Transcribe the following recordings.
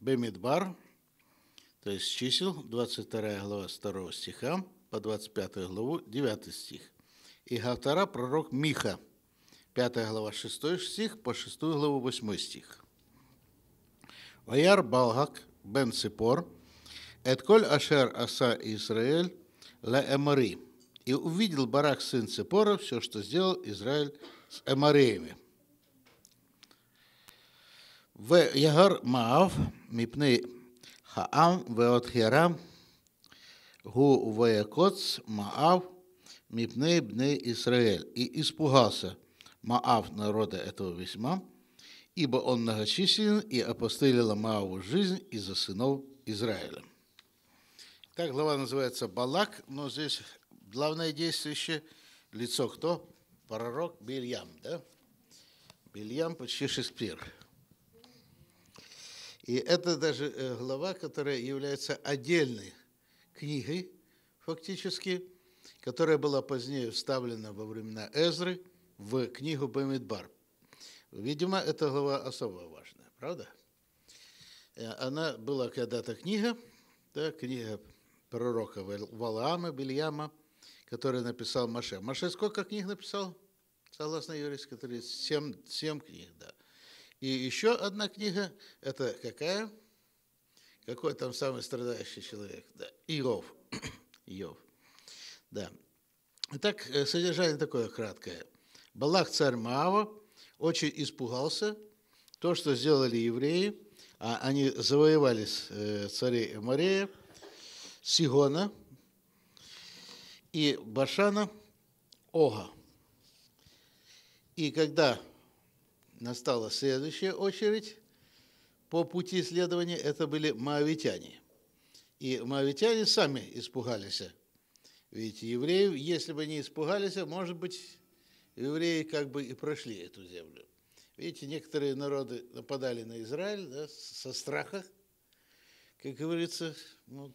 Бемидбар, то есть чисел, 22 глава 2 стиха, по 25 главу 9 стих. И Гавтара пророк Миха, 5 глава 6 стих, по 6 главу 8 стих. Ваяр Балгак бен Сипор, Эдколь Ашер Аса Израиль, Ле Эмари. И увидел Барак, сын Сипора все, что сделал Израиль с Эмареями. В Ягар Маав, מפני хаам ועוד הרם гу ויקוץ маав, мипней бней Израиль, и испугался Маав народа этого весьма, ибо он многочислен, и апостылила Мааву жизнь из-за сынов Израиля. Так глава называется Балак, но здесь главное действующее лицо кто? Пророк Бельям, да? Бельям почти Шекспир. И это даже э, глава, которая является отдельной книгой, фактически, которая была позднее вставлена во времена Эзры в книгу Бамидбар. Видимо, эта глава особо важная, правда? Э, она была когда-то книга, да, книга пророка Валаама, Бельяма, который написал Маше. Маше сколько книг написал? Согласно еврейской традиции, семь 7 книг, да. И еще одна книга, это какая? Какой там самый страдающий человек? Да, Иов. Иов. Да. Итак, э, содержание такое краткое. Балах царь Маава очень испугался то, что сделали евреи, а они завоевали э, царей Эморея, Сигона и Башана, Ога. И когда настала следующая очередь по пути исследования это были маавитяне. И маавитяне сами испугались. Ведь евреи если бы не испугались, может быть, евреи как бы и прошли эту землю. Видите, некоторые народы нападали на Израиль да, со страха, как говорится, вот,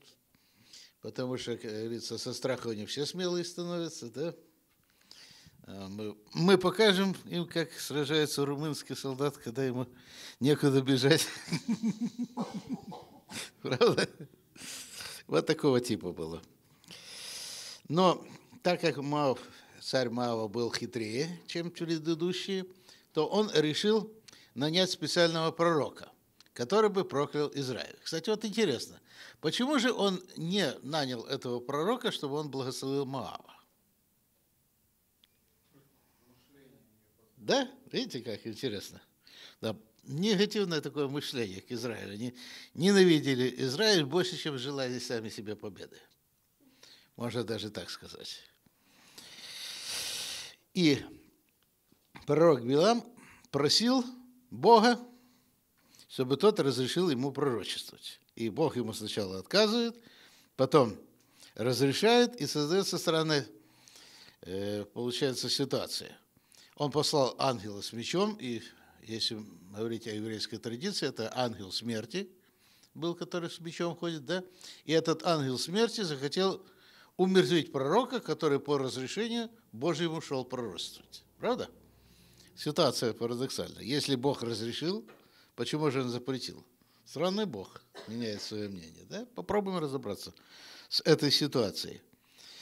потому что, как говорится, со страха они все смелые становятся, да, Э, мы, мы покажем им, как сражается румынский солдат, когда ему некуда бежать. Правда? Вот такого типа было. Но так как Мао, царь Мао был хитрее, чем предыдущие, то он решил нанять специального пророка, который бы проклял Израиль. Кстати, вот интересно, почему же он не нанял этого пророка, чтобы он благословил Маав? Да? Видите, как интересно. Да. Негативное такое мышление к Израилю. Они ненавидели Израиль больше, чем желали сами себе победы. Можно даже так сказать. И пророк Билам просил Бога, чтобы тот разрешил ему пророчествовать. И Бог ему сначала отказывает, потом разрешает, и создается со стороны, э, получается, ситуация – он послал ангела с мечом, и если говорить о еврейской традиции, это ангел смерти был, который с мечом ходит, да? И этот ангел смерти захотел умертвить пророка, который по разрешению Божьему шел пророчествовать. Правда? Ситуация парадоксальная. Если Бог разрешил, почему же он запретил? Странный Бог меняет свое мнение. Да? Попробуем разобраться с этой ситуацией.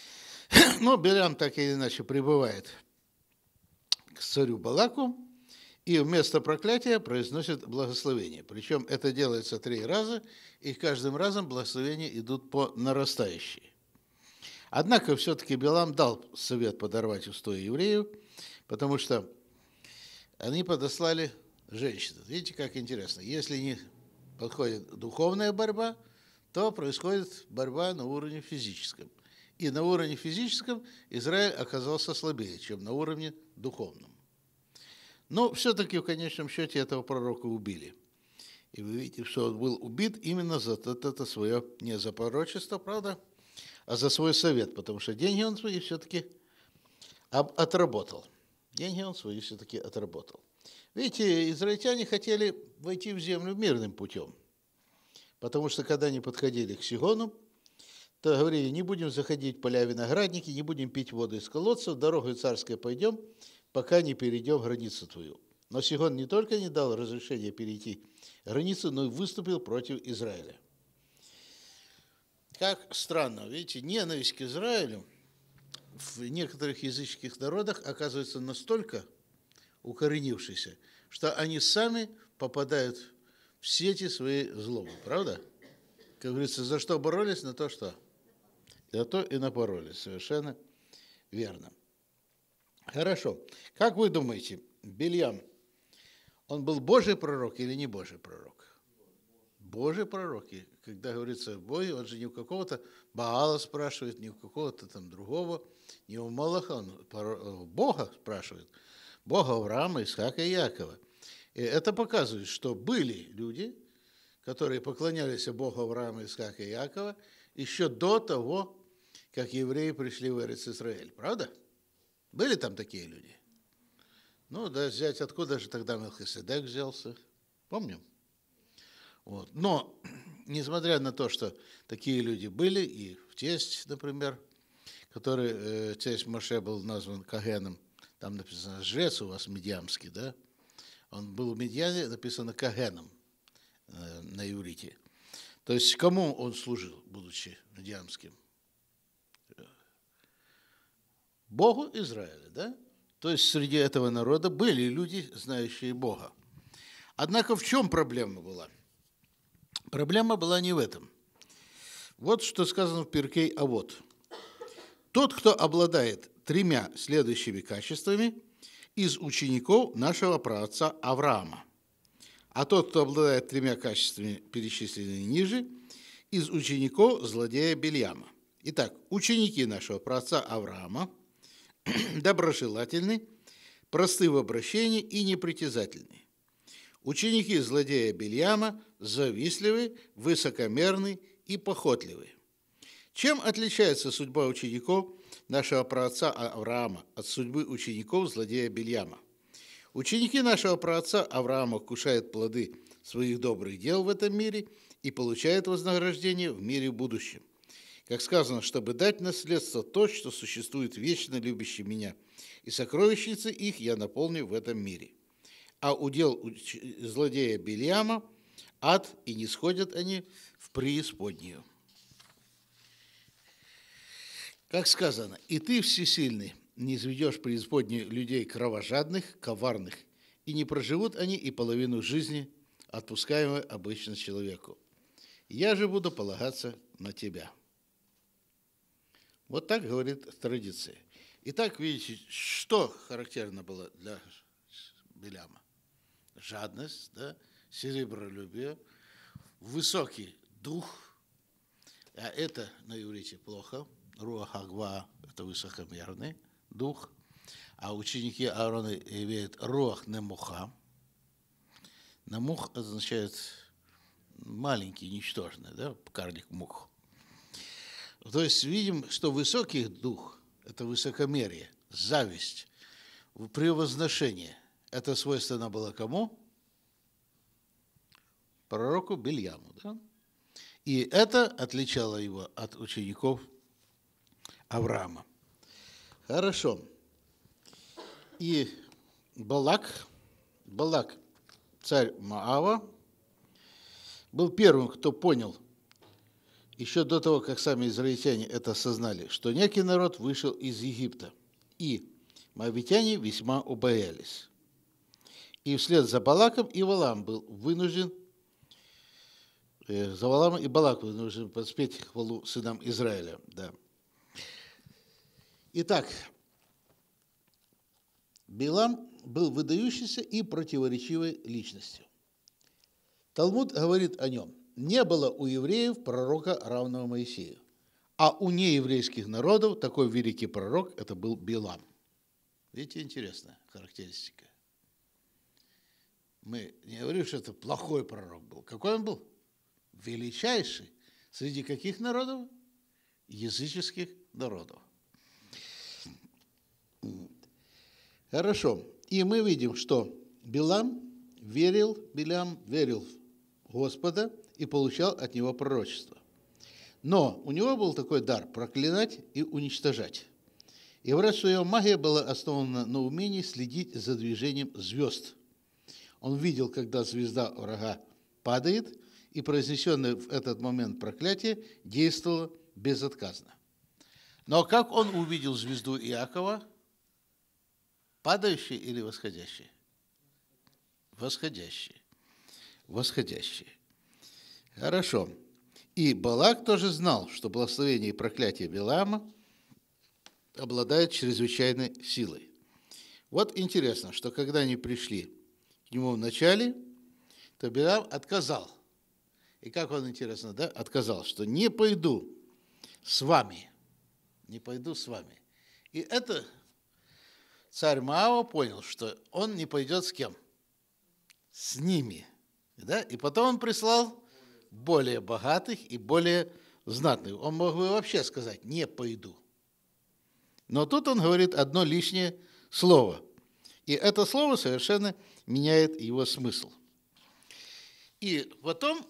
Но Белям так или иначе пребывает к царю Балаку и вместо проклятия произносит благословение. Причем это делается три раза, и каждым разом благословения идут по нарастающей. Однако все-таки Белам дал совет подорвать устои евреев, потому что они подослали женщин. Видите, как интересно. Если не подходит духовная борьба, то происходит борьба на уровне физическом. И на уровне физическом Израиль оказался слабее, чем на уровне духовном. Но все-таки в конечном счете этого пророка убили. И вы видите, что он был убит именно за это свое, не за пророчество, правда, а за свой совет, потому что деньги он свои все-таки отработал. Деньги он свои все-таки отработал. Видите, израильтяне хотели войти в землю мирным путем, потому что когда они подходили к Сигону, то говорили, не будем заходить в поля виноградники, не будем пить воду из колодцев, дорогой царской пойдем, пока не перейдем границу твою. Но Сигон не только не дал разрешения перейти границу, но и выступил против Израиля. Как странно, видите, ненависть к Израилю в некоторых языческих народах оказывается настолько укоренившейся, что они сами попадают в сети свои злобы, правда? Как говорится, за что боролись, на то что – а то и напоролись, совершенно верно. Хорошо. Как вы думаете, Бельям, он был Божий пророк или не Божий пророк? Божий пророк. И когда говорится Бой, он же не у какого-то Баала спрашивает, не у какого-то там другого, не у Молоха, он э, Бога спрашивает. Бога Авраама, Исхака и Якова. И это показывает, что были люди, которые поклонялись Богу Авраама, Исхака и Якова еще до того, как евреи пришли в Эрец Израиль, правда? Были там такие люди? Ну, да, взять, откуда же тогда Мелхиседек взялся? Помним? Вот. Но, несмотря на то, что такие люди были, и в тесть, например, который, э, тесть Моше был назван Кагеном, там написано «жрец» у вас медиамский, да? Он был в Медьяне, написано Кагеном э, на иврите. То есть кому он служил, будучи медиамским? Богу Израиля, да? То есть среди этого народа были люди, знающие Бога. Однако в чем проблема была? Проблема была не в этом. Вот что сказано в Перкей, а вот. Тот, кто обладает тремя следующими качествами из учеников нашего праотца Авраама. А тот, кто обладает тремя качествами, перечисленными ниже, из учеников злодея Бельяма. Итак, ученики нашего праотца Авраама – доброжелательны, просты в обращении и непритязательны. Ученики злодея Бельяма завистливы, высокомерны и похотливы. Чем отличается судьба учеников нашего праотца Авраама от судьбы учеников злодея Бельяма? Ученики нашего праотца Авраама кушают плоды своих добрых дел в этом мире и получают вознаграждение в мире будущем. Как сказано, чтобы дать наследство то, что существует вечно любящий меня, и сокровищницы их я наполню в этом мире. А удел злодея Белиама – ад, и не сходят они в преисподнюю. Как сказано, и ты всесильный, не изведешь преисподнюю людей кровожадных, коварных, и не проживут они и половину жизни, отпускаемой обычно человеку. Я же буду полагаться на тебя». Вот так говорит традиция. Итак, видите, что характерно было для Беляма? Жадность, да, серебролюбие, высокий дух, а это на иврите плохо, руахагва – это высокомерный дух, а ученики Аарона имеют руах немуха. Немух означает маленький, ничтожный, да, карлик мух. То есть видим, что высокий дух – это высокомерие, зависть, превозношение. Это свойственно было кому? Пророку Бельяму. Да? И это отличало его от учеников Авраама. Хорошо. И Балак, Балак, царь Маава, был первым, кто понял – еще до того, как сами израильтяне это осознали, что некий народ вышел из Египта, и моавитяне весьма убоялись. И вслед за Балаком и Валам был вынужден, э, за Валам и Балак вынужден подспеть хвалу сынам Израиля. Да. Итак, Билам был выдающейся и противоречивой личностью. Талмуд говорит о нем – не было у евреев пророка, равного Моисею. А у нееврейских народов такой великий пророк – это был Билам. Видите, интересная характеристика. Мы не говорим, что это плохой пророк был. Какой он был? Величайший. Среди каких народов? Языческих народов. Хорошо. И мы видим, что Билам верил, Билам верил в Господа – и получал от него пророчество. Но у него был такой дар – проклинать и уничтожать. И говорят, что его магия была основана на умении следить за движением звезд. Он видел, когда звезда врага падает, и произнесенное в этот момент проклятие действовало безотказно. Но как он увидел звезду Иакова? Падающей или восходящей? Восходящей. Восходящей. Хорошо. И Балак тоже знал, что благословение и проклятие Вилама обладают чрезвычайной силой. Вот интересно, что когда они пришли к нему вначале, то Билам отказал. И как он, интересно, да, отказал, что не пойду с вами, не пойду с вами. И это царь Мао понял, что он не пойдет с кем? С ними. Да? И потом он прислал более богатых и более знатных. Он мог бы вообще сказать «не пойду». Но тут он говорит одно лишнее слово. И это слово совершенно меняет его смысл. И потом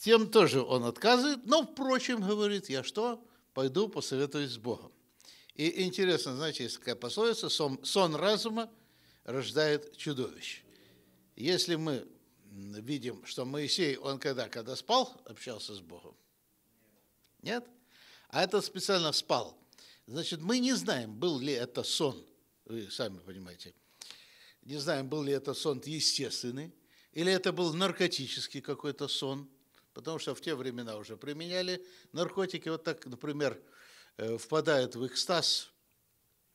тем тоже он отказывает, но, впрочем, говорит, я что, пойду посоветуюсь с Богом. И интересно, знаете, есть такая пословица, сон, сон разума рождает чудовищ. Если мы видим, что Моисей, он когда, когда спал, общался с Богом? Нет? А этот специально спал. Значит, мы не знаем, был ли это сон, вы сами понимаете. Не знаем, был ли это сон естественный, или это был наркотический какой-то сон, потому что в те времена уже применяли наркотики. Вот так, например, э, впадают в экстаз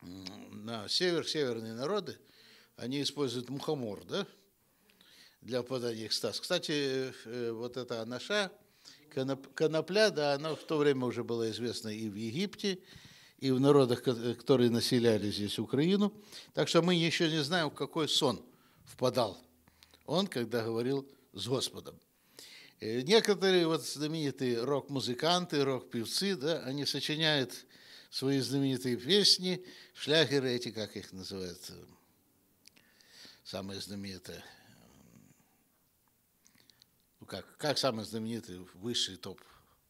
на север, северные народы, они используют мухомор, да, для подания экстаз. Кстати, э, вот эта анаша, конопля, да, она в то время уже была известна и в Египте, и в народах, которые населяли здесь Украину. Так что мы еще не знаем, в какой сон впадал он, когда говорил с Господом. Э, некоторые вот знаменитые рок-музыканты, рок-певцы, да, они сочиняют свои знаменитые песни, шлягеры эти, как их называют, э, самые знаменитые – как, как самый знаменитый высший топ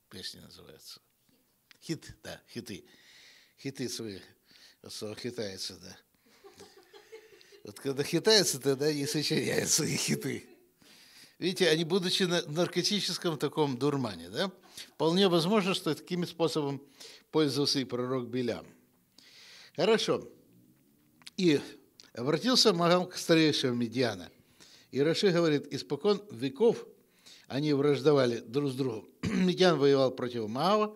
песни называется? Хит, да, хиты. Хиты свои, что хитается, да. Вот когда хитается, тогда не сочиняются и хиты. Видите, они, будучи на наркотическом таком дурмане, да, вполне возможно, что таким способом пользовался и пророк Белям. Хорошо. И обратился Магам к старейшему Медиана. И Раши говорит, испокон веков – они враждовали друг с другом. Медян воевал против Маава,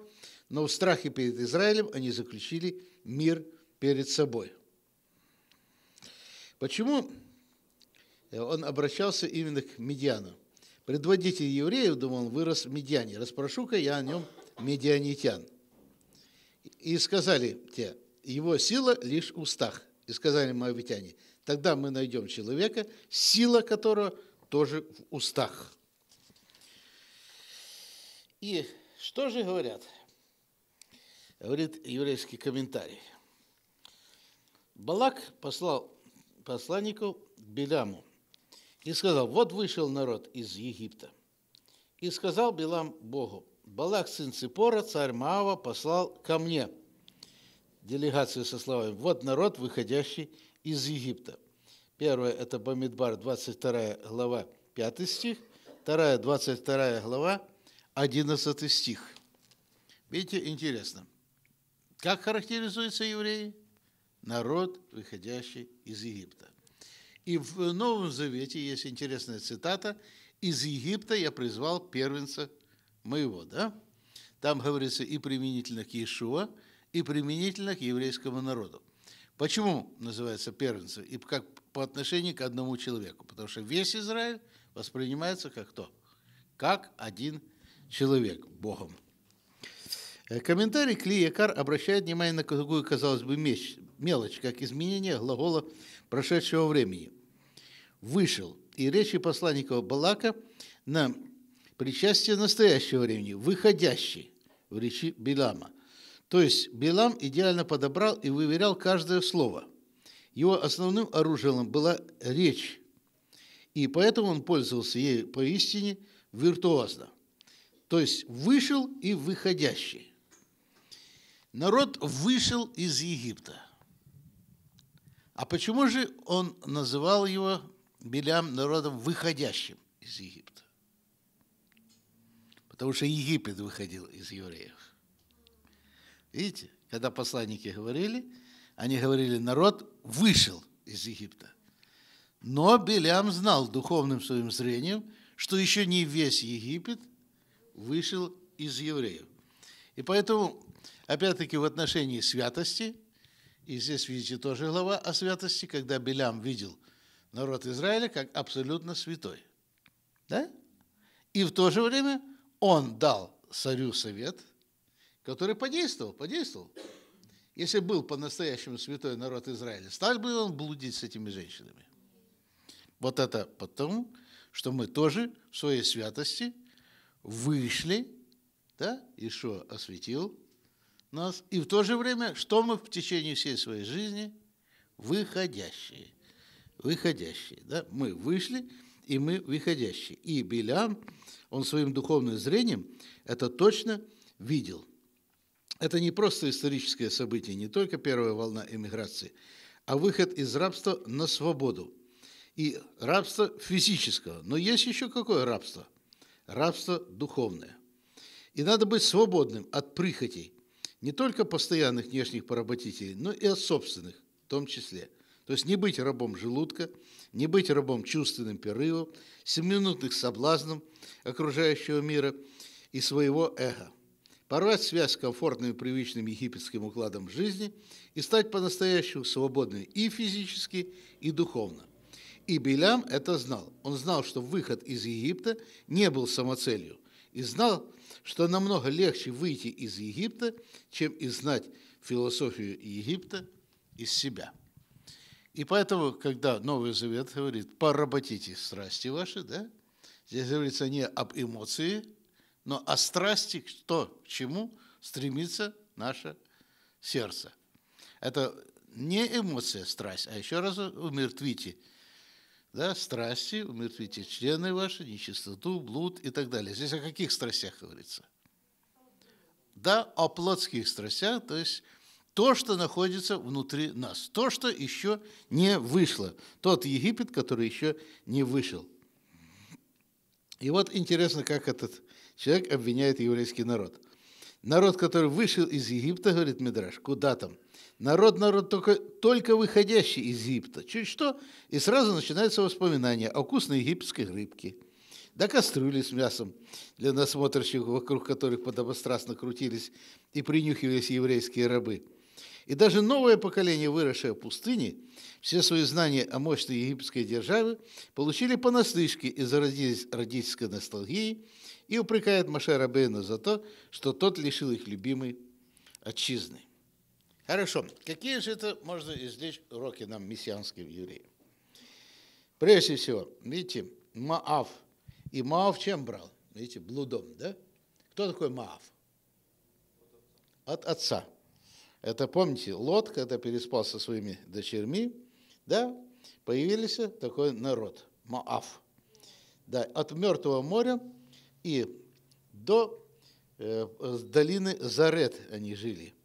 но в страхе перед Израилем они заключили мир перед собой. Почему э, он обращался именно к Медиану? Предводитель евреев, думал, вырос в Медиане. Распрошу-ка я о нем медианитян. И сказали те, его сила лишь в устах. И сказали моавитяне, тогда мы найдем человека, сила которого тоже в устах. И что же говорят? Говорит еврейский комментарий. Балак послал посланнику к Беляму и сказал, вот вышел народ из Египта. И сказал Белам Богу, Балак, сын Ципора, царь Маава, послал ко мне делегацию со словами, вот народ, выходящий из Египта. Первое – это Бамидбар, 22 глава, 5 стих. Вторая, 22 глава, 11 стих. Видите, интересно. Как характеризуются евреи? Народ, выходящий из Египта. И в Новом Завете есть интересная цитата. «Из Египта я призвал первенца моего». Да? Там говорится и применительно к Иешуа, и применительно к еврейскому народу. Почему называется первенцем? И как по отношению к одному человеку. Потому что весь Израиль воспринимается как кто? Как один человек Богом. Э, комментарий Кли Якар обращает внимание на какую казалось бы, мелочь, как изменение глагола прошедшего времени. «Вышел» и речи посланника Балака на причастие настоящего времени, «выходящий» в речи Билама. То есть Билам идеально подобрал и выверял каждое слово. Его основным оружием была речь, и поэтому он пользовался ею поистине виртуозно – то есть вышел и выходящий. Народ вышел из Египта. А почему же он называл его Белям народом выходящим из Египта? Потому что Египет выходил из евреев. Видите, когда посланники говорили, они говорили, народ вышел из Египта. Но Белям знал духовным своим зрением, что еще не весь Египет вышел из евреев. И поэтому, опять-таки, в отношении святости, и здесь, видите, тоже глава о святости, когда Белям видел народ Израиля как абсолютно святой. Да? И в то же время он дал царю совет, который подействовал, подействовал. Если был по-настоящему святой народ Израиля, стал бы он блудить с этими женщинами. Вот это потому, что мы тоже в своей святости вышли, да, и что осветил нас. И в то же время, что мы в течение всей своей жизни? Выходящие. Выходящие, да. Мы вышли, и мы выходящие. И Белям, он своим духовным зрением это точно видел. Это не просто историческое событие, не только первая волна эмиграции, а выход из рабства на свободу. И рабство физического. Но есть еще какое рабство? рабство духовное. И надо быть свободным от прихотей, не только постоянных внешних поработителей, но и от собственных в том числе. То есть не быть рабом желудка, не быть рабом чувственным порывом, семиминутных соблазном окружающего мира и своего эго. Порвать связь с комфортным и привычным египетским укладом жизни и стать по-настоящему свободным и физически, и духовно. И Белям это знал. Он знал, что выход из Египта не был самоцелью. И знал, что намного легче выйти из Египта, чем изнать философию Египта из себя. И поэтому, когда Новый Завет говорит «поработите страсти ваши», да, здесь говорится не об эмоции, но о страсти, то, к чему стремится наше сердце. Это не эмоция, страсть, а еще раз умертвите – да, страсти, умертвите члены ваши, нечистоту, блуд и так далее. Здесь о каких страстях говорится? Да, о плотских страстях, то есть то, что находится внутри нас, то, что еще не вышло, тот Египет, который еще не вышел. И вот интересно, как этот человек обвиняет еврейский народ. Народ, который вышел из Египта, говорит Мидраш, куда там – Народ, народ только, только выходящий из Египта. Чуть что, и сразу начинается воспоминание о вкусной египетской рыбке. Да кастрюли с мясом, для насмотрщиков, вокруг которых подобострастно крутились и принюхивались еврейские рабы. И даже новое поколение, выросшее в пустыне, все свои знания о мощной египетской державе получили понаслышке из-за родительской ностальгии и упрекает Маше Рабейна за то, что тот лишил их любимой отчизны. Хорошо, какие же это можно извлечь уроки нам, мессианским евреям? Прежде всего, видите, Маав. И Маав чем брал? Видите, блудом, да? Кто такой Маав? От отца. Это, помните, Лот, когда переспал со своими дочерьми, да, появился такой народ, Маав. Да, от Мертвого моря и до э, долины Зарет они жили –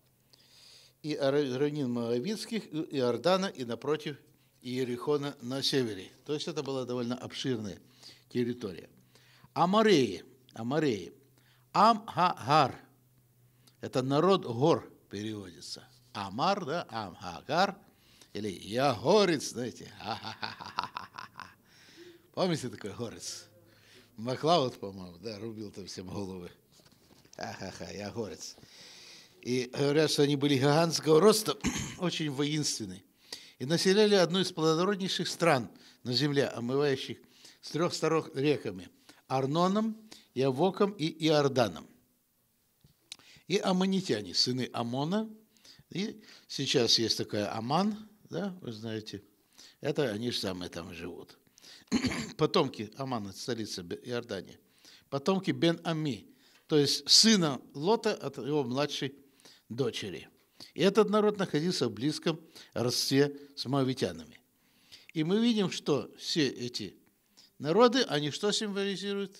и равнин Моавицких, и Иордана, и напротив Иерихона на севере. То есть это была довольно обширная территория. Амареи, Амареи, Амхагар, это народ гор переводится. Амар, да, Амхагар, или я горец, знаете, Помните такой горец? Маклауд, по-моему, да, рубил там всем головы. Ха-ха-ха, я горец. И говорят, что они были гигантского роста, очень воинственны. И населяли одну из плодороднейших стран на земле, омывающих с трех сторон реками – Арноном, Явоком и Иорданом. И аммонитяне, сыны Амона. И сейчас есть такая Аман, да, вы знаете. Это они же самые там живут. Потомки Амана, столица Иордании. Потомки Бен-Ами, то есть сына Лота от его младшей дочери. И этот народ находился в близком родстве с моавитянами. И мы видим, что все эти народы, они что символизируют?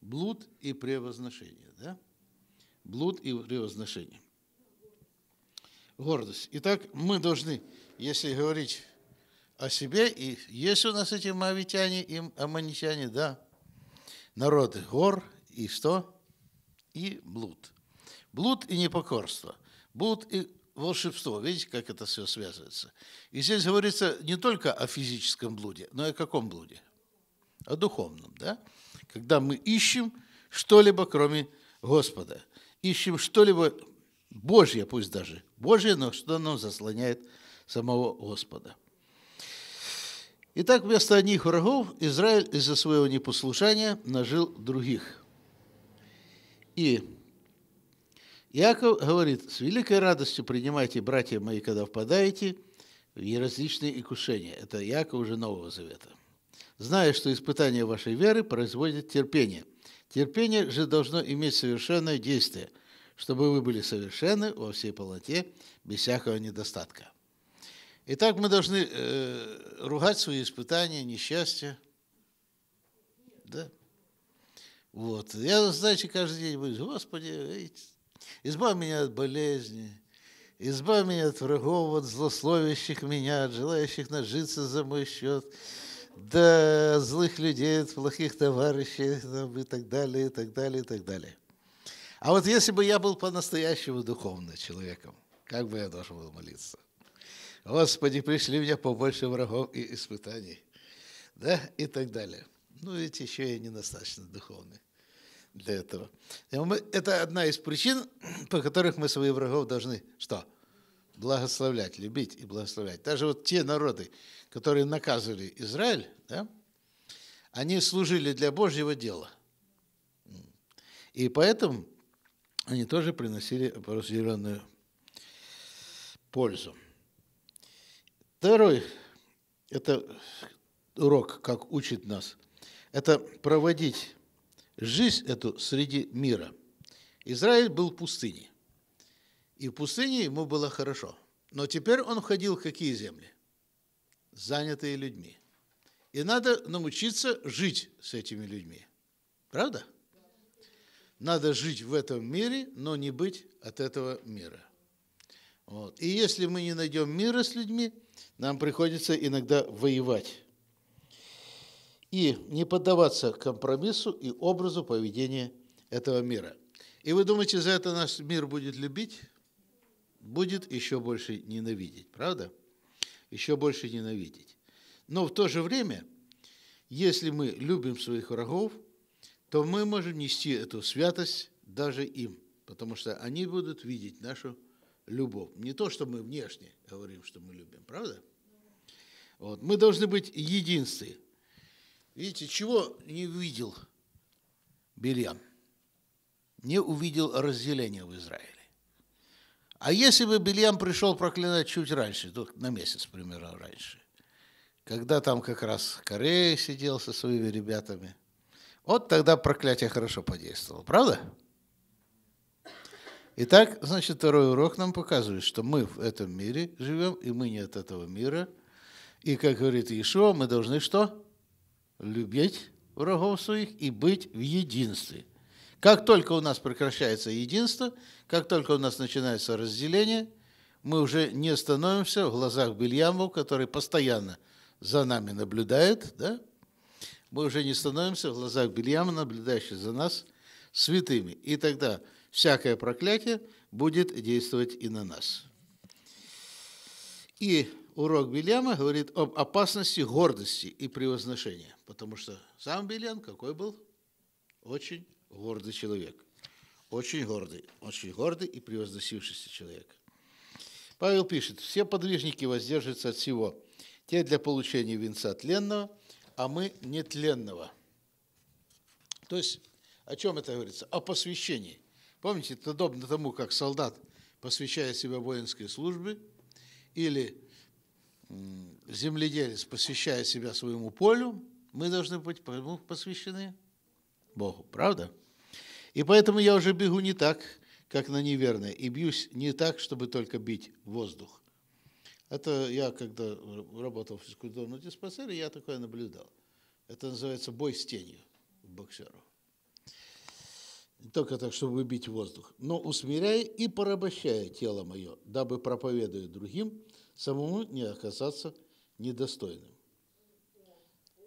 Блуд и превозношение. Да? Блуд и превозношение. Гордость. Итак, мы должны, если говорить о себе, и есть у нас эти моавитяне и аманитяне, да, народы гор и что? И блуд. Блуд и непокорство будут и волшебство. Видите, как это все связывается. И здесь говорится не только о физическом блуде, но и о каком блуде? О духовном, да? Когда мы ищем что-либо, кроме Господа. Ищем что-либо Божье, пусть даже Божье, но что нам заслоняет самого Господа. Итак, вместо одних врагов Израиль из-за своего непослушания нажил других. И Иаков говорит, с великой радостью принимайте, братья мои, когда впадаете в различные искушения. Это Иаков уже Нового Завета. Зная, что испытание вашей веры производит терпение. Терпение же должно иметь совершенное действие, чтобы вы были совершенны во всей полноте, без всякого недостатка. Итак, мы должны э, ругать свои испытания, несчастья. Да? Вот. Я, знаете, каждый день говорю, Господи, Избавь меня от болезни, избавь меня от врагов, от злословящих меня, от желающих нажиться за мой счет, да злых людей, от плохих товарищей и так далее, и так далее, и так далее. А вот если бы я был по-настоящему духовным человеком, как бы я должен был молиться? Господи, пришли мне побольше врагов и испытаний. Да, и так далее. Ну, ведь еще я недостаточно духовный для этого. это одна из причин, по которых мы своих врагов должны что? Благословлять, любить и благословлять. Даже вот те народы, которые наказывали Израиль, да, они служили для Божьего дела. И поэтому они тоже приносили определенную пользу. Второй – это урок, как учит нас. Это проводить жизнь эту среди мира. Израиль был в пустыне. И в пустыне ему было хорошо. Но теперь он ходил в какие земли? Занятые людьми. И надо научиться жить с этими людьми. Правда? Надо жить в этом мире, но не быть от этого мира. Вот. И если мы не найдем мира с людьми, нам приходится иногда воевать и не поддаваться компромиссу и образу поведения этого мира. И вы думаете, за это наш мир будет любить? Будет еще больше ненавидеть, правда? Еще больше ненавидеть. Но в то же время, если мы любим своих врагов, то мы можем нести эту святость даже им, потому что они будут видеть нашу любовь. Не то, что мы внешне говорим, что мы любим, правда? Вот. Мы должны быть единственны. Видите, чего не увидел Бельян? Не увидел разделения в Израиле. А если бы Бельян пришел проклинать чуть раньше, то на месяц примерно раньше, когда там как раз Корея сидел со своими ребятами, вот тогда проклятие хорошо подействовало, правда? Итак, значит, второй урок нам показывает, что мы в этом мире живем, и мы не от этого мира. И, как говорит Иешуа, мы должны что? любить врагов своих и быть в единстве. Как только у нас прекращается единство, как только у нас начинается разделение, мы уже не становимся в глазах Бельямов, который постоянно за нами наблюдает, да? мы уже не становимся в глазах Бельяма, наблюдающих за нас, святыми. И тогда всякое проклятие будет действовать и на нас. И урок Вильяма говорит об опасности гордости и превозношения, потому что сам Вильям какой был? Очень гордый человек. Очень гордый, очень гордый и превозносившийся человек. Павел пишет, все подвижники воздержатся от всего, те для получения венца тленного, а мы нетленного. То есть, о чем это говорится? О посвящении. Помните, это подобно тому, как солдат посвящая себя воинской службе, или земледелец, посвящая себя своему полю, мы должны быть посвящены Богу, правда? И поэтому я уже бегу не так, как на неверное, и бьюсь не так, чтобы только бить воздух. Это я, когда работал в физкультурном диспансере, я такое наблюдал. Это называется бой с тенью боксеру. Не только так, чтобы выбить воздух. Но усмиряя и порабощая тело мое, дабы проповедуя другим, самому не оказаться недостойным.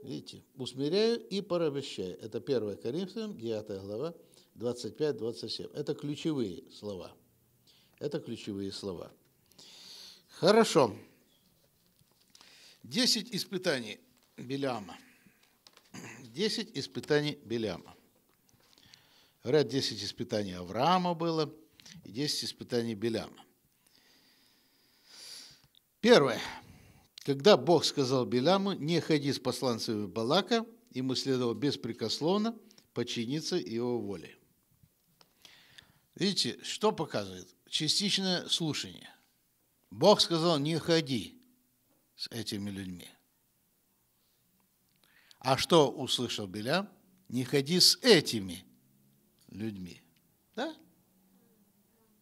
Видите, усмиряю и порабощаю. Это 1 Коринфянам, 9 глава, 25-27. Это ключевые слова. Это ключевые слова. Хорошо. Десять испытаний Беляма. Десять испытаний Беляма. Говорят, десять испытаний Авраама было и десять испытаний Беляма. Первое. Когда Бог сказал Беляму, не ходи с посланцами Балака, ему следовало беспрекословно подчиниться его воле. Видите, что показывает? Частичное слушание. Бог сказал, не ходи с этими людьми. А что услышал Белям? Не ходи с этими людьми. Да?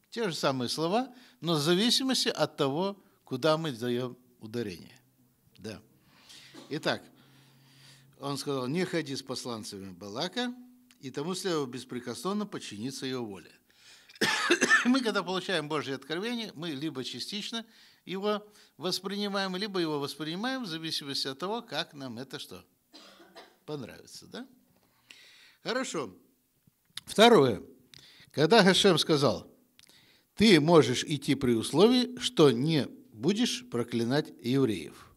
Те же самые слова, но в зависимости от того, куда мы даем ударение. Да. Итак, он сказал, не ходи с посланцами Балака, и тому следует беспрекословно подчиниться его воле. мы, когда получаем Божье откровение, мы либо частично его воспринимаем, либо его воспринимаем в зависимости от того, как нам это что понравится. Да? Хорошо. Второе. Когда Хашем сказал, ты можешь идти при условии, что не будешь проклинать евреев.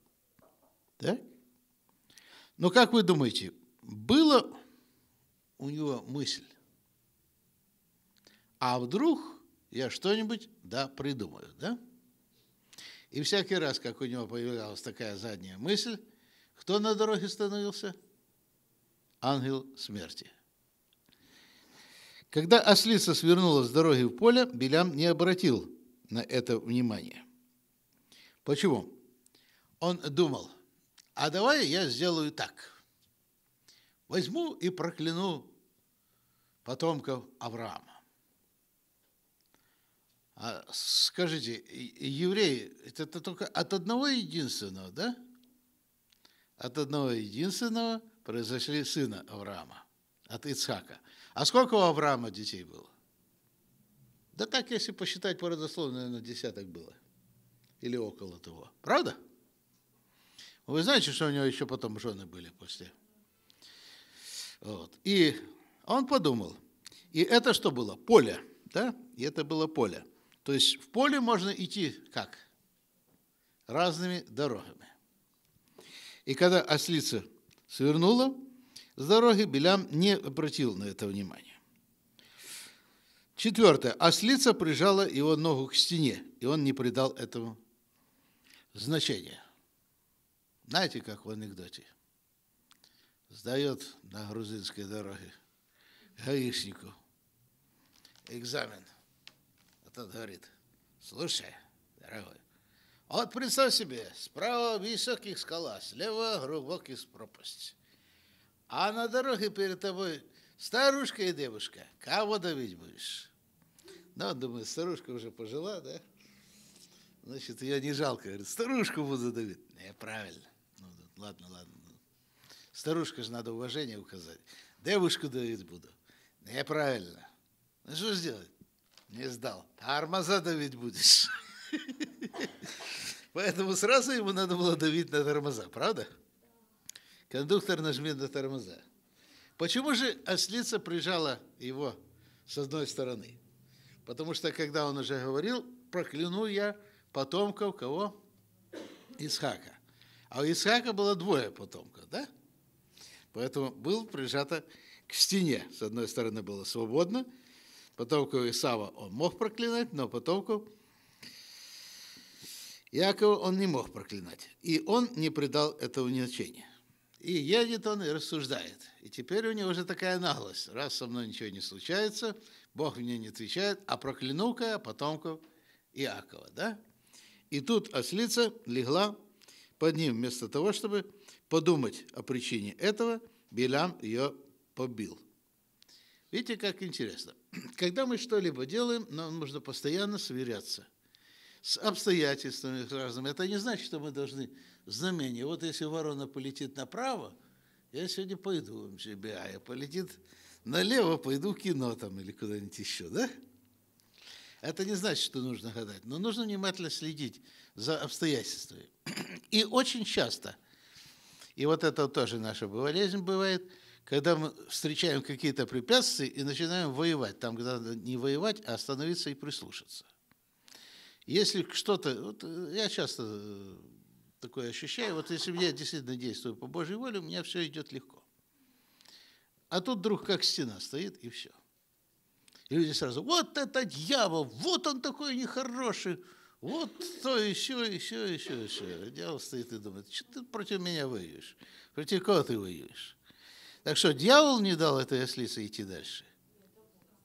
да? Но как вы думаете, было у него мысль, а вдруг я что-нибудь, да, придумаю, да? И всякий раз, как у него появлялась такая задняя мысль, кто на дороге становился? Ангел смерти. Когда ослица свернула с дороги в поле, Белям не обратил на это внимания. Почему? Он думал, а давай я сделаю так. Возьму и прокляну потомков Авраама. А скажите, евреи, это только от одного единственного, да? От одного единственного произошли сына Авраама, от Ицхака. А сколько у Авраама детей было? Да так, если посчитать по родословной, наверное, десяток было – или около того. Правда? Вы знаете, что у него еще потом жены были после. Вот. И он подумал. И это что было? Поле. Да? И это было поле. То есть в поле можно идти как? Разными дорогами. И когда ослица свернула с дороги, Белям не обратил на это внимания. Четвертое. Ослица прижала его ногу к стене, и он не придал этому значение. Знаете, как в анекдоте? Сдает на грузинской дороге гаишнику экзамен. А тот говорит, слушай, дорогой, вот представь себе, справа высоких скала, слева глубокий пропасть. А на дороге перед тобой старушка и девушка. Кого давить будешь? Ну, думаю, старушка уже пожила, да? Значит, я не жалко. Говорит, старушку буду давить. Не, правильно. Ну, ладно, ладно. Старушка же надо уважение указать. Девушку давить буду. Не, правильно. Ну, что же делать? Не сдал. Тормоза а давить будешь. Поэтому сразу ему надо было давить на тормоза, правда? Кондуктор нажмет на тормоза. Почему же ослица прижала его с одной стороны? Потому что, когда он уже говорил, прокляну я потомков кого? Исхака. А у Исхака было двое потомков, да? Поэтому был прижато к стене. С одной стороны было свободно, потомков Исава он мог проклинать, но потомков Якова он не мог проклинать. И он не придал этого значения. И едет он и рассуждает. И теперь у него уже такая наглость. Раз со мной ничего не случается, Бог мне не отвечает, а прокляну-ка потомков Иакова, да? И тут ослица легла под ним вместо того, чтобы подумать о причине этого, Белям ее побил. Видите, как интересно. Когда мы что-либо делаем, нам нужно постоянно сверяться с обстоятельствами разными. Это не значит, что мы должны знамение. Вот если ворона полетит направо, я сегодня пойду в МЧБ, а я полетит налево, пойду в кино там или куда-нибудь еще, да? Это не значит, что нужно гадать, но нужно внимательно следить за обстоятельствами. И очень часто, и вот это тоже наша болезнь бывает, когда мы встречаем какие-то препятствия и начинаем воевать, там, надо не воевать, а остановиться и прислушаться. Если что-то, вот э, я часто э, такое ощущаю, вот если я действительно действую по Божьей воле, у меня все идет легко. А тут вдруг как стена стоит, и все – и люди сразу, вот это дьявол, вот он такой нехороший, вот то, еще, еще, еще, еще. Дьявол стоит и думает, что ты против меня воюешь? Против кого ты воюешь? Так что дьявол не дал этой ослице идти дальше.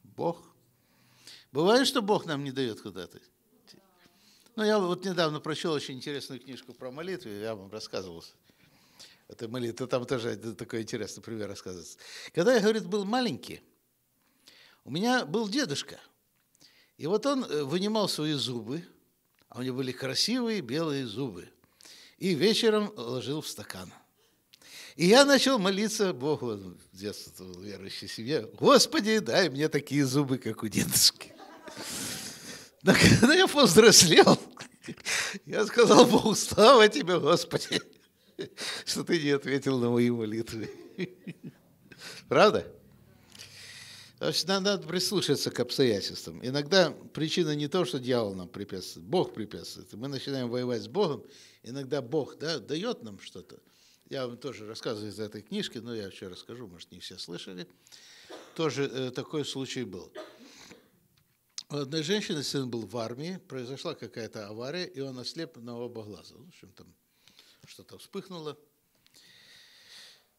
Бог. Бывает, что Бог нам не дает куда-то. Ну, я вот недавно прочел очень интересную книжку про молитву, я вам рассказывал. Это молитва, там тоже такой интересный пример рассказывается. Когда я, говорит, был маленький, у меня был дедушка, и вот он э, вынимал свои зубы, а у него были красивые белые зубы, и вечером ложил в стакан. И я начал молиться Богу, в детстве был верующей семье, «Господи, дай мне такие зубы, как у дедушки». Но когда я повзрослел, я сказал Богу, слава тебе, Господи, что ты не ответил на мои молитвы. Правда? Значит, нам надо прислушаться к обстоятельствам. Иногда причина не то, что дьявол нам препятствует, Бог препятствует. Мы начинаем воевать с Богом, иногда Бог да, дает нам что-то. Я вам тоже рассказываю из этой книжки, но я еще расскажу, может, не все слышали. Тоже э, такой случай был. У одной женщины сын был в армии, произошла какая-то авария, и он ослеп на оба глаза. В общем, там что-то вспыхнуло –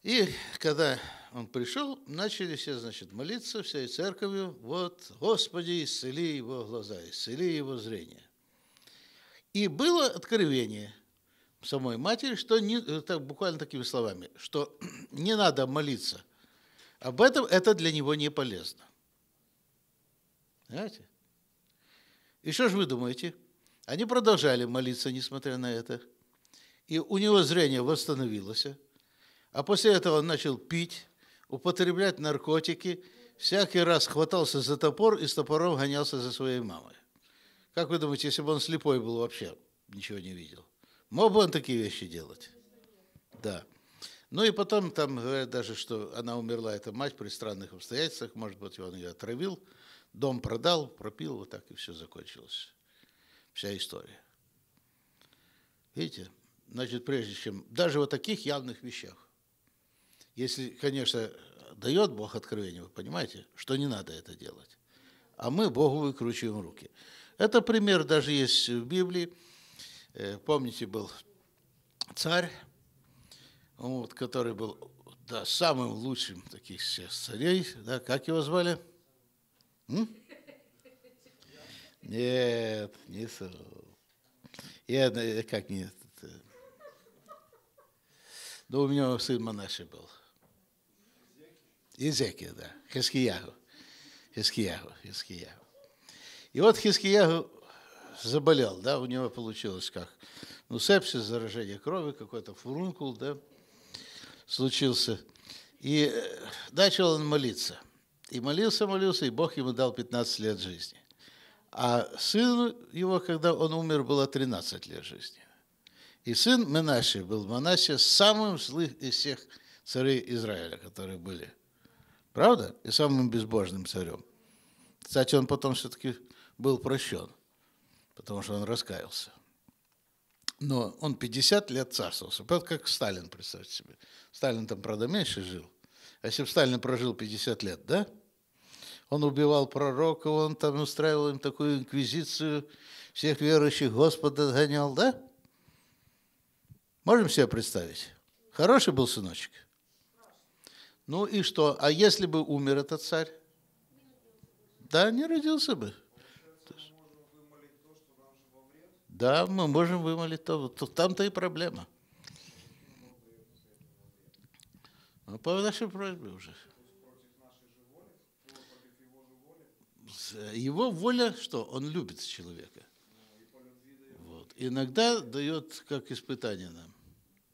и когда он пришел, начали все, значит, молиться всей церковью, вот, Господи, исцели его глаза, исцели его зрение. И было откровение самой матери, что не, э, так, буквально такими словами, что не надо молиться об этом, это для него не полезно. Понимаете? И что же вы думаете? Они продолжали молиться, несмотря на это. И у него зрение восстановилось – а после этого он начал пить, употреблять наркотики, всякий раз хватался за топор и с топором гонялся за своей мамой. Как вы думаете, если бы он слепой был вообще, ничего не видел? Мог бы он такие вещи делать? Да. Ну и потом там говорят даже, что она умерла, эта мать, при странных обстоятельствах, может быть, он ее отравил, дом продал, пропил, вот так и все закончилось. Вся история. Видите? Значит, прежде чем, даже вот таких явных вещах, если, конечно, дает Бог откровение, вы понимаете, что не надо это делать. А мы Богу выкручиваем руки. Это пример даже есть в Библии. Э, помните, был царь, вот, который был да, самым лучшим таких царей. Да, как его звали? М? Нет, не Я, э, как нет? Э. Да у меня сын монаши был. Иезекия, да, Хискияху. Хискияху, Хискияху. И вот Хискияху заболел, да, у него получилось как, ну, сепсис, заражение крови, какой-то фурункул, да, случился. И э, начал он молиться. И молился, молился, и Бог ему дал 15 лет жизни. А сыну его, когда он умер, было 13 лет жизни. И сын Менаши был Менаши самым злых из всех царей Израиля, которые были – Правда? И самым безбожным царем. Кстати, он потом все-таки был прощен, потому что он раскаялся. Но он 50 лет царствовался. Как Сталин, представьте себе. Сталин там, правда, меньше жил. А если бы Сталин прожил 50 лет, да? Он убивал пророка, он там устраивал им такую инквизицию, всех верующих Господа гонял, да? Можем себе представить? Хороший был сыночек. Ну и что? А если бы умер этот царь? Да, не родился бы. Да, мы можем вымолить то. Там-то и проблема. Но ну, по нашей просьбе уже. Его воля, что он любит человека. Вот. Иногда дает как испытание нам,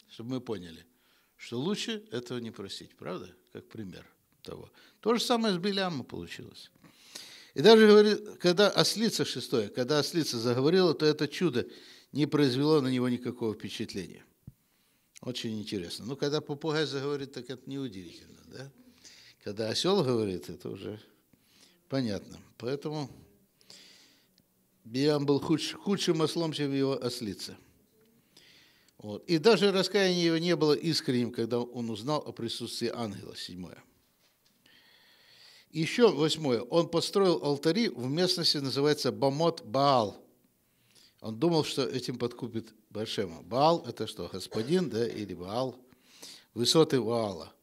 чтобы мы поняли, что лучше этого не просить, правда? как пример того. То же самое с Беляма получилось. И даже говорит, когда ослица шестое, когда ослица заговорила, то это чудо не произвело на него никакого впечатления. Очень интересно. Ну, когда попугай заговорит, так это неудивительно, да? Когда осел говорит, это уже понятно. Поэтому Биам был худшим ослом, чем его ослица. Вот. И даже раскаяние его не было искренним, когда он узнал о присутствии ангела, седьмое. Еще восьмое. Он построил алтари в местности, называется Бамот-Баал. Он думал, что этим подкупит Башема. Баал – это что, господин, да, или Баал? Высоты Баала.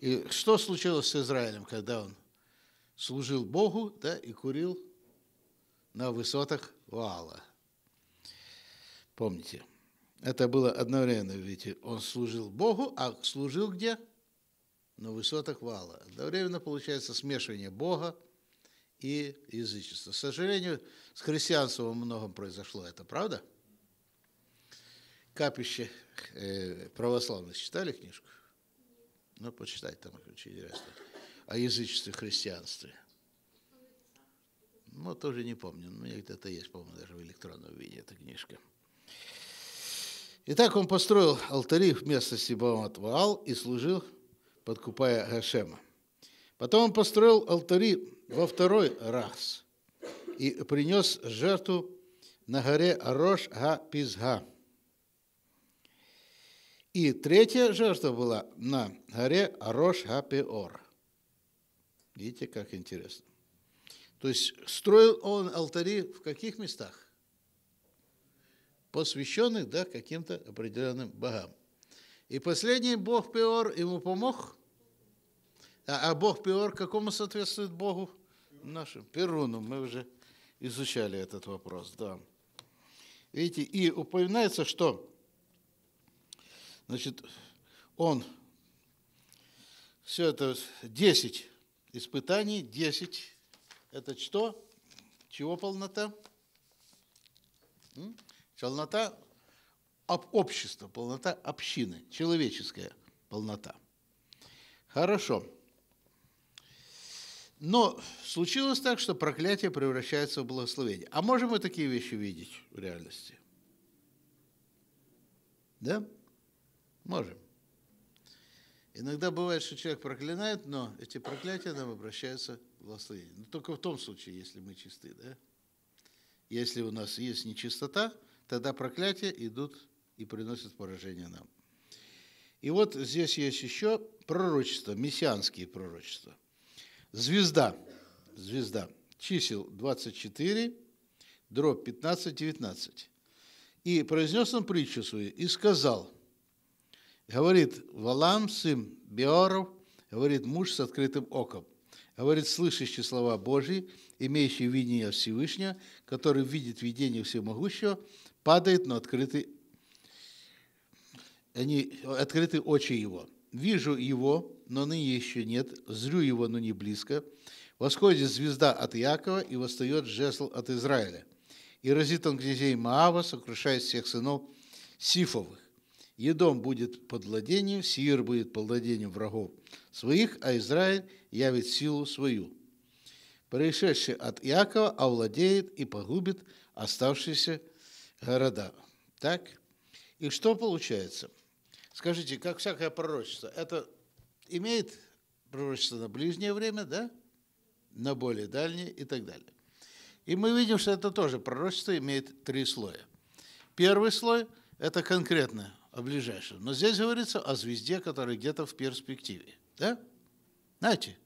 И что случилось с Израилем, когда он служил Богу, да, и курил на высотах Ваала? Помните? Это было одновременно, видите, он служил Богу, а служил где? На высотах вала. Одновременно получается смешивание Бога и язычества. К сожалению, с христианством многом произошло это, правда? Капище э, православных читали книжку? Ну, почитать там очень интересно. О язычестве, христианстве. Ну, тоже не помню. У меня где-то есть, по-моему, даже в электронном виде эта книжка. Итак, он построил алтари в местности Бааматваал и служил, подкупая Гашема. Потом он построил алтари во второй раз и принес жертву на горе Рош Га Пизга. И третья жертва была на горе Рош Га Пеор. Видите, как интересно. То есть строил он алтари в каких местах? посвященных да, каким-то определенным богам. И последний бог Пиор ему помог. А, а бог Пиор какому соответствует богу? Нашим, Перуну. Мы уже изучали этот вопрос, да. Видите, и упоминается, что значит, он все это 10 испытаний, 10 это что? Чего полнота? М? Полнота общества, полнота общины, человеческая полнота. Хорошо. Но случилось так, что проклятие превращается в благословение. А можем мы такие вещи видеть в реальности? Да? Можем. Иногда бывает, что человек проклинает, но эти проклятия нам обращаются в благословение. Но только в том случае, если мы чисты, да? Если у нас есть нечистота – тогда проклятия идут и приносят поражение нам. И вот здесь есть еще пророчество, мессианские пророчества. Звезда, звезда, чисел 24, дробь 15, 19. И произнес он притчу свою и сказал, говорит Валам, сын Беоров говорит муж с открытым оком, говорит слышащий слова Божьи, имеющий видение Всевышнего, который видит видение Всемогущего, падает на открытый, они, открыты очи его. Вижу его, но ныне еще нет, зрю его, но не близко. Восходит звезда от Иакова, и восстает жезл от Израиля. И разит он князей Маава, сокрушает всех сынов Сифовых. Едом будет под владением, Сир будет под владением врагов своих, а Израиль явит силу свою. Происшедший от Иакова овладеет и погубит оставшиеся города. Так? И что получается? Скажите, как всякое пророчество, это имеет пророчество на ближнее время, да? На более дальнее и так далее. И мы видим, что это тоже пророчество имеет три слоя. Первый слой – это конкретно о ближайшем. Но здесь говорится о звезде, которая где-то в перспективе. Да? Знаете,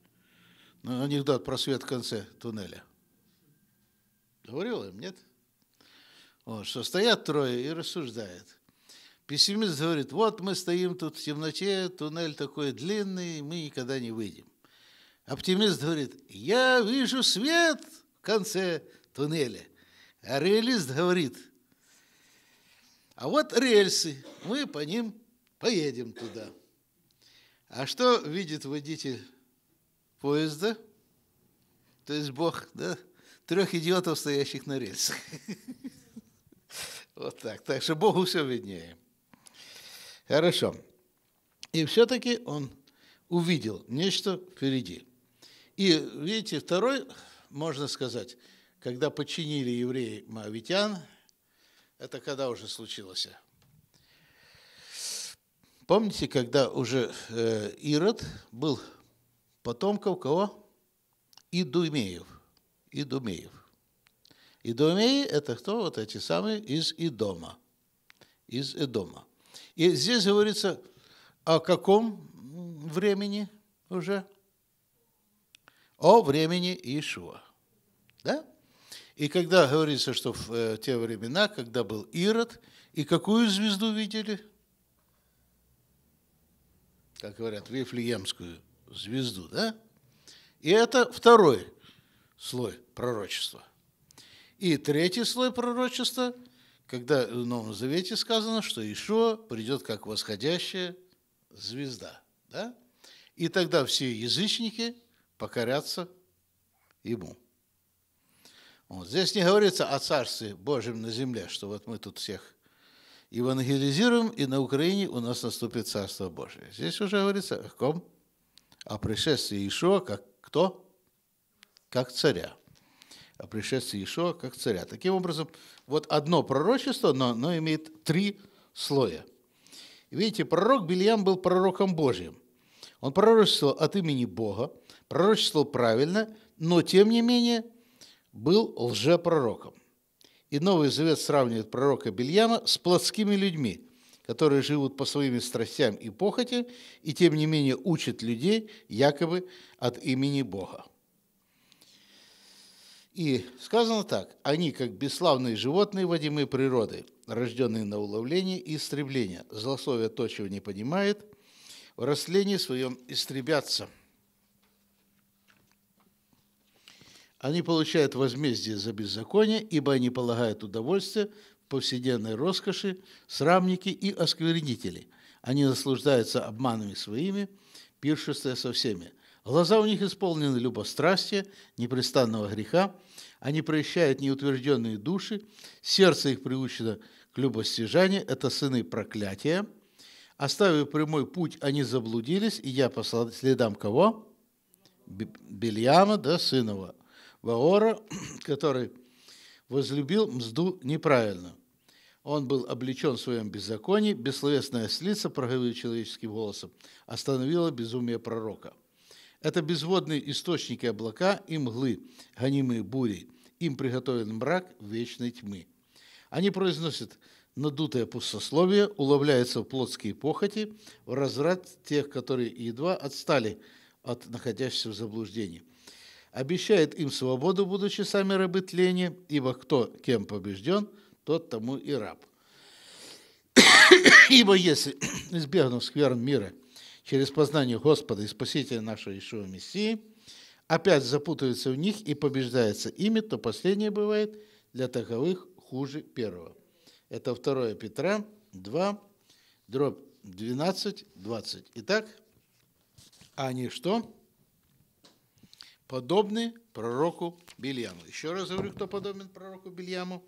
ну, анекдот про свет в конце туннеля. Говорил им, нет? Вот, что стоят трое и рассуждают. Пессимист говорит, вот мы стоим тут в темноте, туннель такой длинный, мы никогда не выйдем. Оптимист говорит, я вижу свет в конце туннеля. А реалист говорит, а вот рельсы, мы по ним поедем туда. А что видит водитель поезда? То есть Бог, да? Трех идиотов, стоящих на рельсах. Вот так. Так что Богу все виднее. Хорошо. И все-таки он увидел нечто впереди. И, видите, второй, можно сказать, когда подчинили евреи Моавитян, это когда уже случилось? Помните, когда уже э, Ирод был потомков кого? Идумеев. Идумеев. Идумеи – это кто? Вот эти самые из Идома. Из Эдома. И здесь говорится о каком времени уже? О времени Иешуа. Да? И когда говорится, что в э, те времена, когда был Ирод, и какую звезду видели? Как говорят, Вифлеемскую звезду, да? И это второй слой пророчества. И третий слой пророчества, когда в Новом Завете сказано, что Ишуа придет как восходящая звезда. Да? И тогда все язычники покорятся ему. Вот. Здесь не говорится о Царстве Божьем на земле, что вот мы тут всех евангелизируем, и на Украине у нас наступит Царство Божие. Здесь уже говорится о ком? О пришествии Ишуа как кто? Как царя о пришествии Ишуа как царя. Таким образом, вот одно пророчество, но оно имеет три слоя. Видите, пророк Бильям был пророком Божьим. Он пророчествовал от имени Бога, пророчествовал правильно, но, тем не менее, был лжепророком. И Новый Завет сравнивает пророка Бельяма с плотскими людьми, которые живут по своим страстям и похоти, и, тем не менее, учат людей якобы от имени Бога. И сказано так, они, как бесславные животные, водимые природы, рожденные на уловление и истребление, злословие то, чего не понимает, в растлении своем истребятся. Они получают возмездие за беззаконие, ибо они полагают удовольствие в повседневной роскоши, срамники и осквернители. Они наслаждаются обманами своими, пиршествуя со всеми. Глаза у них исполнены любострастия, непрестанного греха, они прощают неутвержденные души, сердце их приучено к любостяжанию, это сыны проклятия. Оставив прямой путь, они заблудились, и я по следам кого? Бельяма, да, сынова Ваора, который возлюбил мзду неправильно. Он был облечен в своем беззаконии, бессловесная слица, проговорил человеческим голосом, остановила безумие пророка. Это безводные источники облака и мглы, гонимые бурей. Им приготовлен мрак вечной тьмы. Они произносят надутое пустословие, уловляются в плотские похоти, в разврат тех, которые едва отстали от находящихся в заблуждении. Обещает им свободу, будучи сами рабы тления, ибо кто кем побежден, тот тому и раб. Ибо если, избегнув скверн мира – через познание Господа и Спасителя нашего Ишуа Мессии, опять запутывается в них и побеждается ими, то последнее бывает для таковых хуже первого. Это 2 Петра 2, дробь 12, 20. Итак, а они что? Подобны пророку Бельяму. Еще раз говорю, кто подобен пророку Бельяму.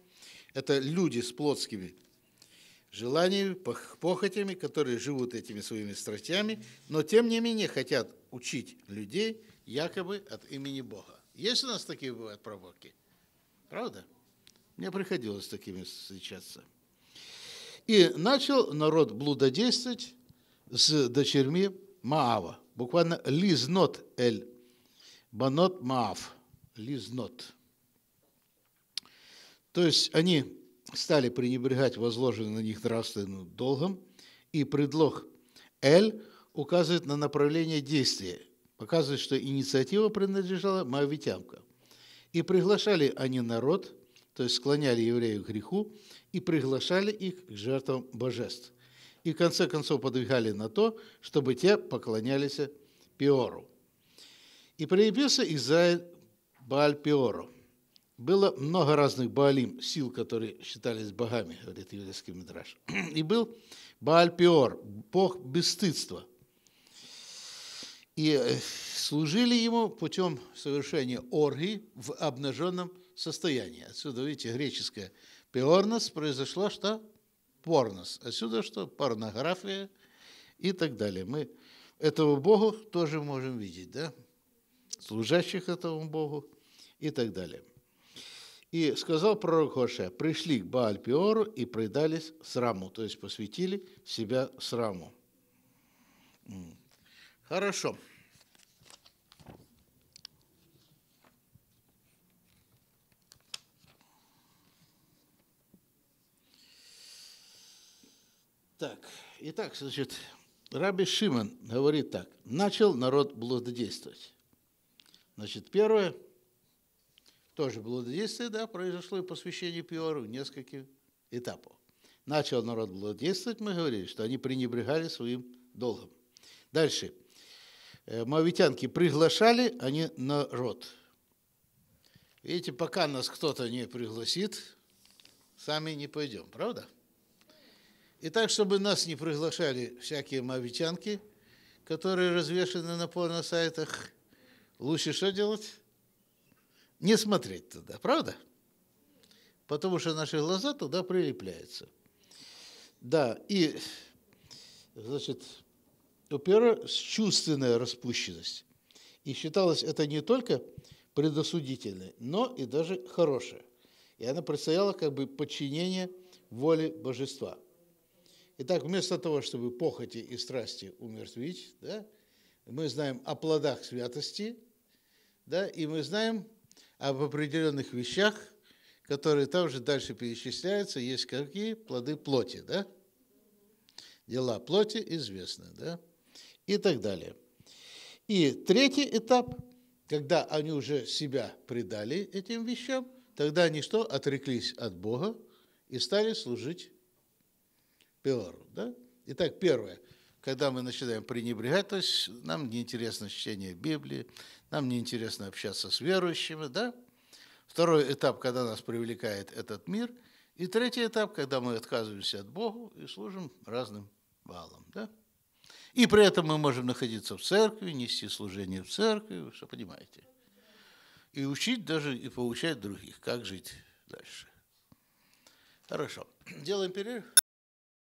Это люди с плотскими желаниями, похотями, которые живут этими своими страстями, но тем не менее хотят учить людей якобы от имени Бога. Есть у нас такие бывают пророки? Правда? Мне приходилось с такими встречаться. И начал народ блудодействовать с дочерьми Маава. Буквально лизнот эль. Банот Маав. Лизнот. То есть они стали пренебрегать возложенным на них нравственным долгом, и предлог «эль» указывает на направление действия, показывает, что инициатива принадлежала моавитянкам. И приглашали они народ, то есть склоняли евреев к греху, и приглашали их к жертвам божеств. И в конце концов подвигали на то, чтобы те поклонялись Пиору. И прелепился Израиль Бааль Пиору – было много разных Баалим, сил, которые считались богами, говорит еврейский Мидраш. И был Баальпиор, бог бесстыдства. И э, служили ему путем совершения оргии в обнаженном состоянии. Отсюда, видите, греческое пиорнос произошло что? Порнос. Отсюда что? Порнография и так далее. Мы этого Богу тоже можем видеть, да? Служащих этому Богу и так далее. И сказал пророк Хоше, пришли к Бааль-Пиору и предались сраму, то есть посвятили себя сраму. Хорошо. Так, итак, значит, Раби Шиман говорит так. Начал народ блудодействовать. Значит, первое – тоже блудодействие, да, произошло и посвящение Пиору нескольких этапов. Начал народ блудодействовать, мы говорили, что они пренебрегали своим долгом. Дальше. Э, моавитянки приглашали, они народ. Видите, пока нас кто-то не пригласит, сами не пойдем, правда? И так, чтобы нас не приглашали всякие мавитянки, которые развешены на порно-сайтах, лучше что делать? не смотреть туда, правда? Потому что наши глаза туда прилипляются. Да, и, значит, во-первых, чувственная распущенность. И считалось это не только предосудительной, но и даже хорошее. И она представляла как бы подчинение воле божества. Итак, вместо того, чтобы похоти и страсти умертвить, да, мы знаем о плодах святости, да, и мы знаем об определенных вещах, которые там же дальше перечисляются, есть какие плоды плоти, да? Дела плоти известны, да? И так далее. И третий этап, когда они уже себя предали этим вещам, тогда они что? Отреклись от Бога и стали служить Пилару, да? Итак, первое – когда мы начинаем пренебрегать, то есть нам неинтересно чтение Библии, нам неинтересно общаться с верующими, да? Второй этап, когда нас привлекает этот мир. И третий этап, когда мы отказываемся от Бога и служим разным балам, да? И при этом мы можем находиться в церкви, нести служение в церкви, вы все понимаете. И учить даже, и получать других, как жить дальше. Хорошо, делаем перерыв.